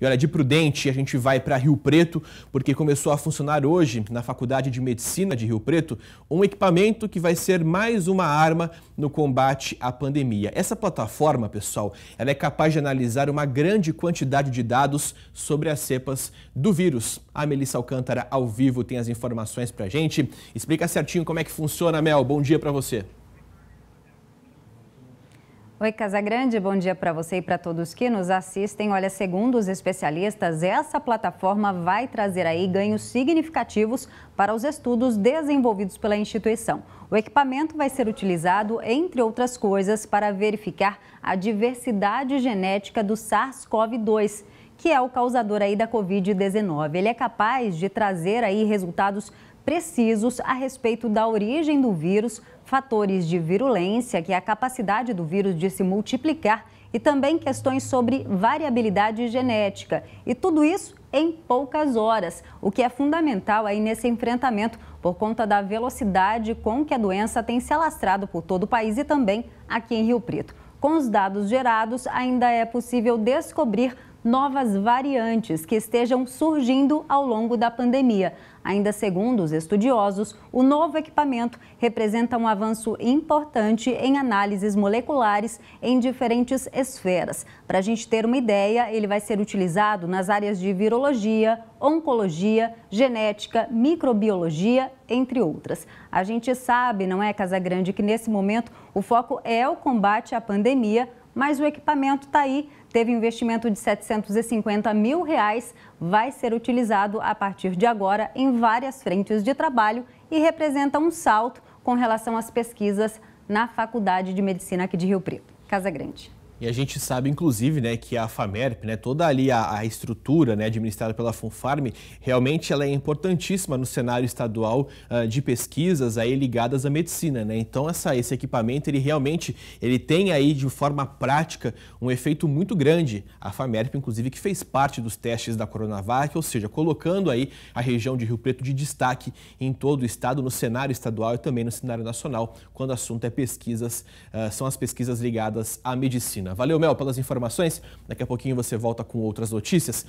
E olha, de Prudente a gente vai para Rio Preto, porque começou a funcionar hoje, na Faculdade de Medicina de Rio Preto, um equipamento que vai ser mais uma arma no combate à pandemia. Essa plataforma, pessoal, ela é capaz de analisar uma grande quantidade de dados sobre as cepas do vírus. A Melissa Alcântara, ao vivo, tem as informações para a gente. Explica certinho como é que funciona, Mel. Bom dia para você. Oi, Casagrande, bom dia para você e para todos que nos assistem. Olha, segundo os especialistas, essa plataforma vai trazer aí ganhos significativos para os estudos desenvolvidos pela instituição. O equipamento vai ser utilizado, entre outras coisas, para verificar a diversidade genética do SARS-CoV-2, que é o causador aí da Covid-19. Ele é capaz de trazer aí resultados precisos a respeito da origem do vírus, fatores de virulência, que é a capacidade do vírus de se multiplicar, e também questões sobre variabilidade genética. E tudo isso em poucas horas, o que é fundamental aí nesse enfrentamento por conta da velocidade com que a doença tem se alastrado por todo o país e também aqui em Rio Preto. Com os dados gerados, ainda é possível descobrir novas variantes que estejam surgindo ao longo da pandemia. Ainda segundo os estudiosos, o novo equipamento representa um avanço importante em análises moleculares em diferentes esferas. Para a gente ter uma ideia, ele vai ser utilizado nas áreas de virologia, oncologia, genética, microbiologia, entre outras. A gente sabe, não é, casa grande que nesse momento o foco é o combate à pandemia mas o equipamento está aí. Teve investimento de 750 mil reais, vai ser utilizado a partir de agora em várias frentes de trabalho e representa um salto com relação às pesquisas na Faculdade de Medicina aqui de Rio Preto. Casa Grande. E a gente sabe, inclusive, né, que a FAMERP, né, toda ali a, a, estrutura né, administrada pela FUNFARM, realmente ela é importantíssima no cenário estadual uh, de pesquisas aí ligadas à medicina. Né? Então, essa, esse equipamento, ele realmente ele tem aí, de forma prática, um efeito muito grande. A FAMERP, inclusive, que fez parte dos testes da Coronavac, ou seja, colocando aí a região de Rio Preto de destaque em todo o estado, no cenário estadual e também no cenário nacional, quando o assunto é pesquisas, uh, são as pesquisas ligadas à medicina. Valeu, Mel, pelas informações. Daqui a pouquinho você volta com outras notícias.